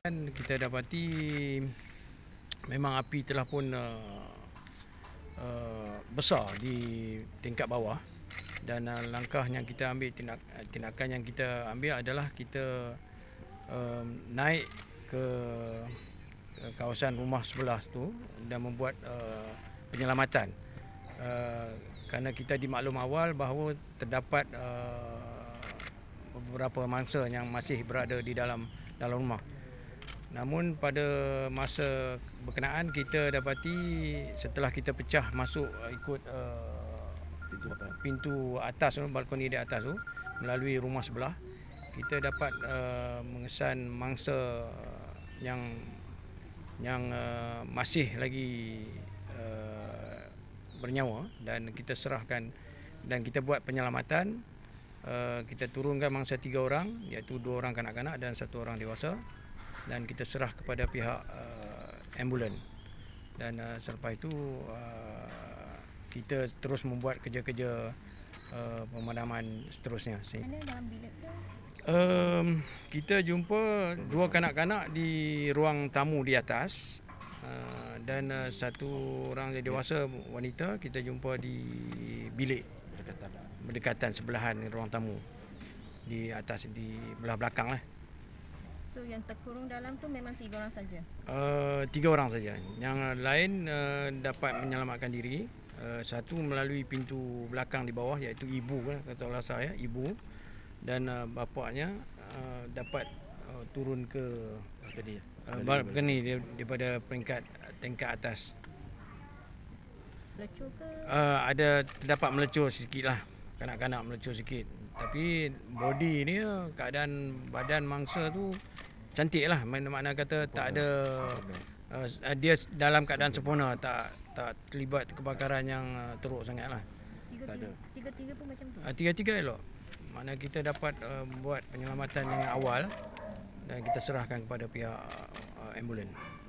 kan kita dapati memang api telah pun uh, uh, besar di tingkat bawah dan uh, langkah yang kita ambil tindak, tindakan yang kita ambil adalah kita um, naik ke uh, kawasan rumah sebelah tu dan membuat uh, penyelamatan uh, kerana kita dimaklum awal bahawa terdapat uh, beberapa mangsa yang masih berada di dalam dalam rumah Namun pada masa berkenaan kita dapati setelah kita pecah masuk uh, ikut uh, pintu atas tu balkoni di atas tu melalui rumah sebelah kita dapat uh, mengesan mangsa yang yang uh, masih lagi uh, bernyawa dan kita serahkan dan kita buat penyelamatan uh, kita turunkan mangsa tiga orang iaitu dua orang kanak-kanak dan satu orang dewasa dan kita serah kepada pihak uh, ambulan dan uh, selepas itu uh, kita terus membuat kerja-kerja uh, pemadaman seterusnya. Mana Um, kita jumpa dua kanak-kanak di ruang tamu di atas uh, dan uh, satu orang yang dewasa wanita kita jumpa di bilik berdekatan, berdekatan sebelahan ruang tamu di atas di belah belakang lah. So yang terkurung dalam tu memang tiga orang saja. Uh, tiga orang saja. Yang lain uh, dapat menyelamatkan diri. Uh, satu melalui pintu belakang di bawah iaitu ibu kata orang saya ibu dan uh, bapaknya uh, dapat uh, turun ke apa uh, ke ni daripada peringkat tingkat atas ke uh, ada terdapat melecur sikitlah kanak-kanak melecur sikit tapi body ni keadaan badan mangsa tu cantik lah makna kata sempurna. tak ada uh, dia dalam keadaan sempurna tak tak terlibat kebakaran yang uh, teruk sangat lah tak tiga-tiga pun macam tu uh, tiga-tiga elok makna kita dapat uh, buat penyelamatan yang awal dan kita serahkan kepada pihak uh, ambulans